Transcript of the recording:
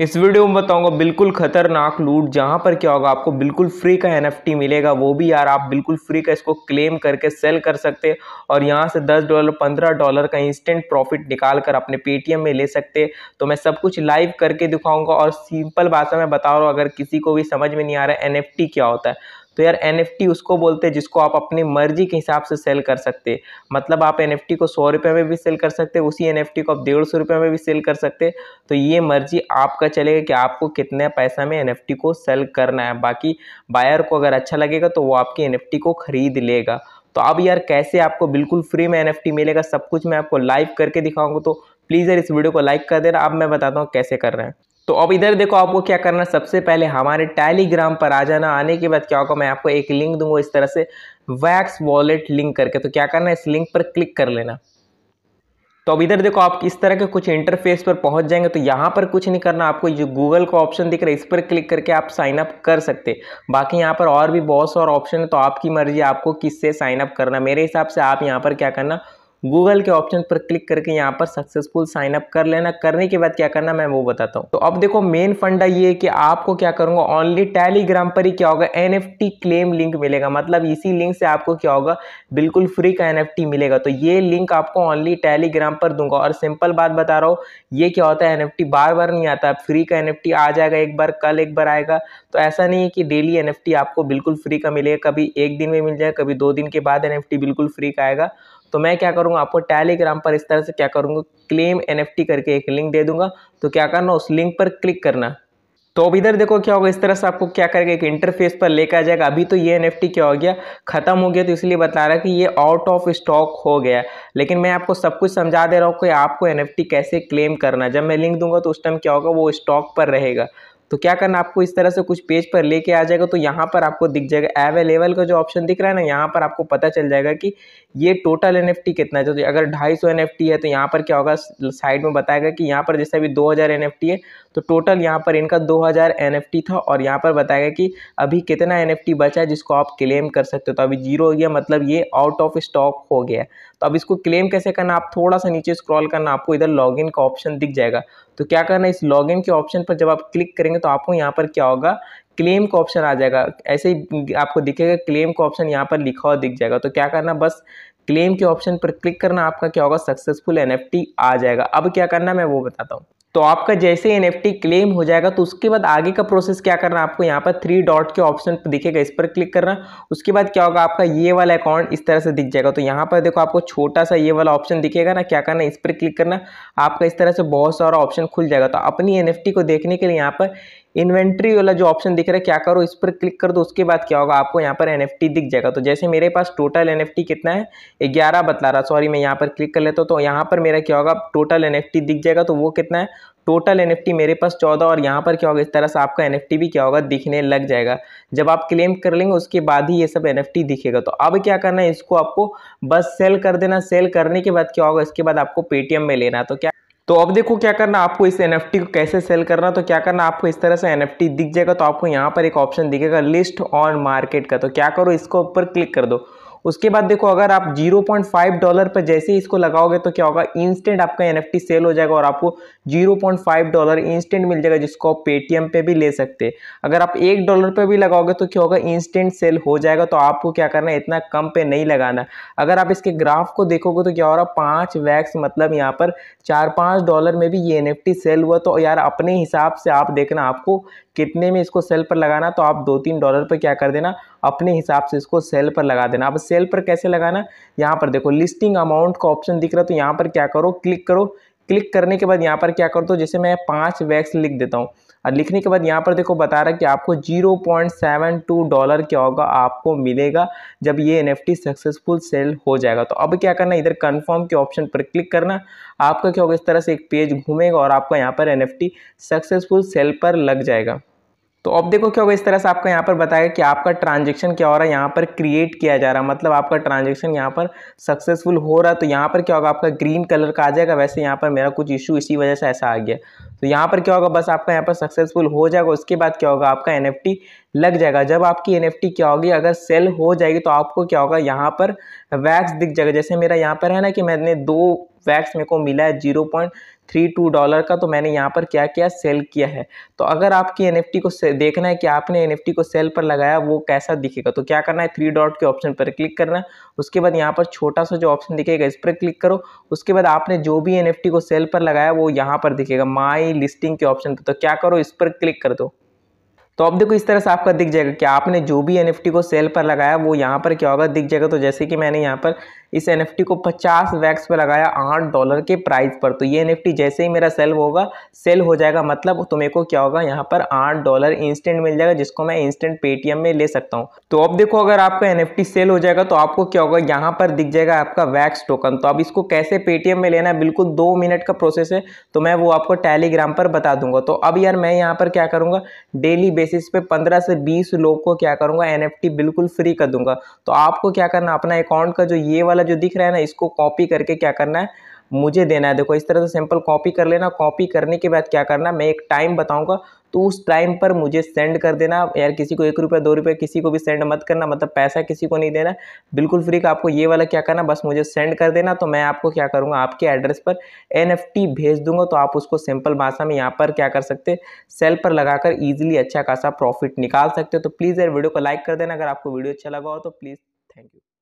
इस वीडियो में बताऊंगा बिल्कुल खतरनाक लूट जहां पर क्या होगा आपको बिल्कुल फ्री का एनएफटी मिलेगा वो भी यार आप बिल्कुल फ्री का इसको क्लेम करके सेल कर सकते हैं और यहां से 10 डॉलर 15 डॉलर का इंस्टेंट प्रॉफिट निकाल कर अपने पेटीएम में ले सकते हैं तो मैं सब कुछ लाइव करके दिखाऊंगा और सिंपल भाषा में बता रहा हूँ अगर किसी को भी समझ में नहीं आ रहा है एन क्या होता है तो यार एन उसको बोलते हैं जिसको आप अपनी मर्जी के हिसाब से सेल कर सकते मतलब आप एन को सौ रुपये में भी सेल कर सकते उसी एन को आप डेढ़ सौ रुपये में भी सेल कर सकते तो ये मर्जी आपका चलेगा कि आपको कितने पैसा में एन को सेल करना है बाकी बायर को अगर अच्छा लगेगा तो वो आपकी एन को ख़रीद लेगा तो अब यार कैसे आपको बिल्कुल फ्री में एन मिलेगा सब कुछ मैं आपको लाइव करके दिखाऊंगा तो प्लीज़ यार इस वीडियो को लाइक कर देना अब मैं बताता हूँ कैसे कर रहे हैं तो अब इधर देखो आपको क्या करना सबसे पहले हमारे टेलीग्राम पर आ जाना आने के बाद क्या होगा मैं आपको एक लिंक दूंगा इस तरह से वैक्स वॉलेट लिंक करके तो क्या करना है इस लिंक पर क्लिक कर लेना तो अब इधर देखो आप इस तरह के कुछ इंटरफेस पर पहुंच जाएंगे तो यहाँ पर कुछ नहीं करना आपको जो गूगल का ऑप्शन दिख रहा है इस पर क्लिक करके आप साइन अप कर सकते बाकी यहाँ पर और भी बहुत सारे ऑप्शन है तो आपकी मर्जी आपको किससे साइन अप करना मेरे हिसाब से आप यहाँ पर क्या करना गूगल के ऑप्शन पर क्लिक करके यहाँ पर सक्सेसफुल साइन अप कर लेना करने के बाद क्या करना मैं वो बताता हूँ तो अब देखो मेन फंडा ये है कि आपको क्या करूँगा ओनली टेलीग्राम पर ही क्या होगा एन क्लेम लिंक मिलेगा मतलब इसी लिंक से आपको क्या होगा बिल्कुल फ्री का एन मिलेगा तो ये लिंक आपको ओनली टेलीग्राम पर दूंगा और सिंपल बात बता रहा हूँ ये क्या होता है एन बार बार नहीं आता फ्री का एन आ जाएगा एक बार कल एक बार आएगा तो ऐसा नहीं है कि डेली एन आपको बिल्कुल फ्री का मिलेगा कभी एक दिन में मिल जाएगा कभी दो दिन के बाद एन बिल्कुल फ्री का आएगा तो मैं क्या करूँगा आपको टेलीग्राम पर इस तरह से क्या करूँगा क्लेम एन करके एक लिंक दे दूंगा तो क्या करना उस लिंक पर क्लिक करना तो अब इधर देखो क्या होगा इस तरह से आपको क्या करेगा एक इंटरफेस पर लेकर आ जाएगा अभी तो ये एन क्या हो गया ख़त्म हो गया तो इसलिए बता रहा है कि ये आउट ऑफ स्टॉक हो गया लेकिन मैं आपको सब कुछ समझा दे रहा हूँ कि आपको एन कैसे क्लेम करना जब मैं लिंक दूंगा तो उस टाइम क्या होगा वो स्टॉक पर रहेगा तो क्या करना आपको इस तरह से कुछ पेज पर लेके आ जाएगा तो यहाँ पर आपको दिख जाएगा अवेलेबल का जो ऑप्शन दिख रहा है ना यहाँ पर आपको पता चल जाएगा कि ये टोटल एन कितना है तो अगर ढाई सौ है तो यहाँ पर क्या होगा साइड में बताएगा कि यहाँ पर जैसे अभी दो हज़ार है तो टोटल यहाँ पर इनका दो हज़ार था और यहाँ पर बताएगा कि अभी कितना एन बचा है जिसको आप क्लेम कर सकते हो तो अभी जीरो हो गया मतलब ये आउट ऑफ स्टॉक हो गया तो अब इसको क्लेम कैसे करना आप थोड़ा सा नीचे स्क्रॉल करना आपको इधर लॉगिन का ऑप्शन दिख जाएगा तो क्या करना इस लॉगिन के ऑप्शन पर जब आप क्लिक करेंगे तो तो आपको यहाँ पर क्या होगा क्लेम का ऑप्शन आ जाएगा ऐसे ही आपको दिखेगा क्लेम का ऑप्शन यहाँ पर लिखा हुआ दिख जाएगा तो क्या करना बस क्लेम के ऑप्शन पर क्लिक करना आपका क्या होगा सक्सेसफुल एनएफटी आ जाएगा अब क्या करना मैं वो बताता हूँ तो आपका जैसे एन एफ क्लेम हो जाएगा तो उसके बाद आगे का प्रोसेस क्या करना है आपको यहाँ पर थ्री डॉट के ऑप्शन दिखेगा इस पर क्लिक करना उसके बाद क्या होगा आपका ये वाला अकाउंट इस तरह से दिख जाएगा तो यहाँ पर देखो आपको छोटा सा ये वाला ऑप्शन दिखेगा ना क्या करना इस पर क्लिक करना आपका इस तरह से बहुत सारा ऑप्शन खुल जाएगा तो अपनी एन को देखने के लिए यहाँ पर इन्वेंट्री वाला जो ऑप्शन दिख रहा है क्या करो इस पर क्लिक कर दो उसके बाद क्या होगा आपको यहाँ पर एन दिख जाएगा तो जैसे मेरे पास टोटल एन कितना है ग्यारह बता रहा सॉरी मैं यहाँ पर क्लिक कर लेता हूँ तो यहाँ पर मेरा क्या होगा टोटल एन दिख जाएगा तो वो कितना है टोटल एन मेरे पास चौदह और यहाँ पर क्या होगा इस तरह से आपका एन भी क्या होगा दिखने लग जाएगा जब आप क्लेम कर लेंगे उसके बाद ही ये सब एन दिखेगा तो अब क्या करना है इसको आपको बस सेल कर देना सेल करने के बाद क्या होगा इसके बाद आपको पेटीएम में लेना तो क्या तो अब देखो क्या करना आपको इस एन को कैसे सेल करना तो क्या करना आपको इस तरह से एन दिख जाएगा तो आपको यहाँ पर एक ऑप्शन दिखेगा लिस्ट ऑन मार्केट का तो क्या करो इसको ऊपर क्लिक कर दो उसके बाद देखो अगर आप 0.5 डॉलर पर जैसे ही इसको लगाओगे तो क्या होगा इंस्टेंट आपका एन सेल हो जाएगा और आपको 0.5 डॉलर इंस्टेंट मिल जाएगा जिसको आप पेटीएम पे भी ले सकते हैं अगर आप एक डॉलर पर भी लगाओगे तो क्या होगा इंस्टेंट सेल हो जाएगा तो आपको क्या करना है इतना कम पे नहीं लगाना अगर आप इसके ग्राफ को देखोगे तो क्या हो रहा पाँच वैक्स मतलब यहाँ पर चार पाँच डॉलर में भी ये एन सेल हुआ तो यार अपने हिसाब से आप देखना आपको कितने में इसको सेल पर लगाना तो आप दो तीन डॉलर पर क्या कर देना अपने हिसाब से इसको सेल पर लगा देना अब सेल पर कैसे लगाना यहाँ पर देखो लिस्टिंग अमाउंट का ऑप्शन दिख रहा तो यहाँ पर क्या करो क्लिक करो क्लिक करने के बाद यहाँ पर क्या कर दो तो जैसे मैं पाँच वैक्स लिख देता हूँ और लिखने के बाद यहाँ पर देखो बता रहा है कि आपको 0.72 डॉलर क्या होगा आपको मिलेगा जब ये एन सक्सेसफुल सेल हो जाएगा तो अब क्या करना इधर कंफर्म के ऑप्शन पर क्लिक करना आपका क्या होगा इस तरह से एक पेज घूमेगा और आपका यहाँ पर एन सक्सेसफुल सेल पर लग जाएगा तो अब देखो क्या होगा इस तरह से आपको यहाँ पर बताया कि आपका ट्रांजेक्शन क्या हो रहा है यहाँ पर क्रिएट किया जा रहा है मतलब आपका ट्रांजेक्शन यहाँ पर सक्सेसफुल हो रहा है तो यहाँ पर क्या होगा आपका ग्रीन कलर का आ जाएगा वैसे यहाँ पर मेरा कुछ इशू इसी वजह से ऐसा आ गया तो यहाँ पर क्या होगा बस आपका यहाँ पर सक्सेसफुल हो जाएगा उसके बाद क्या होगा आपका एन लग जाएगा जब आपकी एन क्या होगी अगर सेल हो जाएगी तो आपको क्या होगा यहाँ पर वैक्स दिख जाएगा जैसे मेरा यहाँ पर है ना कि मैंने दो वैक्स मेरे को मिला है zero point three two dollar का तो मैंने यहाँ पर क्या किया सेल किया है तो अगर आपकी एन को देखना है कि आपने एन को सेल पर लगाया वो कैसा दिखेगा तो क्या करना है थ्री डॉट के ऑप्शन पर क्लिक करना है उसके बाद यहाँ पर छोटा सा जो ऑप्शन दिखेगा इस पर क्लिक करो उसके बाद आपने जो भी एन को सेल पर लगाया वो यहाँ पर दिखेगा माई लिस्टिंग के ऑप्शन पर तो क्या करो इस पर क्लिक कर दो तो अब देखो इस तरह से आपका दिख जाएगा कि आपने जो भी एन को सेल पर लगाया वो यहाँ पर क्या होगा दिख जाएगा तो जैसे कि मैंने यहाँ पर इस एन को 50 वैक्स पर लगाया आठ डॉलर के प्राइस पर तो ये एन जैसे ही मेरा सेल होगा सेल हो जाएगा मतलब तो मेरे को क्या होगा यहाँ पर आठ डॉलर इंस्टेंट मिल जाएगा जिसको मैं इंस्टेंट पेटीएम में ले सकता हूँ तो अब देखो अगर आपका एन सेल हो जाएगा तो आपको क्या होगा यहाँ पर दिख जाएगा आपका वैक्स टोकन तो अब इसको कैसे पेटीएम में लेना है बिल्कुल दो मिनट का प्रोसेस है तो मैं वो आपको टेलीग्राम पर बता दूंगा तो अब यार मैं यहाँ पर क्या करूँगा डेली बेसिस पे 15 से 20 लोग को क्या करूँगा एन बिल्कुल फ्री कर दूंगा तो आपको क्या करना अपना अकाउंट का जो ये वाला जो दिख रहा है ना इसको कॉपी करके क्या करना है मुझे देना है देखो इस तरह से सिंपल कॉपी कर लेना कॉपी करने के बाद क्या करना मैं एक टाइम बताऊंगा तो उस टाइम पर मुझे सेंड कर देना यार किसी को एक रुपया दो रुपया किसी को भी सेंड मत करना मतलब पैसा किसी को नहीं देना बिल्कुल फ्री का आपको ये वाला क्या करना बस मुझे सेंड कर देना तो मैं आपको क्या करूँगा आपके एड्रेस पर एन भेज दूंगा तो आप उसको सिंपल भाषा में यहाँ पर क्या कर सकते सेल पर लगाकर ईजिली अच्छा खासा प्रॉफिट निकाल सकते हो तो प्लीज़ यार वीडियो को लाइक कर देना अगर आपको वीडियो अच्छा लगा हो तो प्लीज़ थैंक यू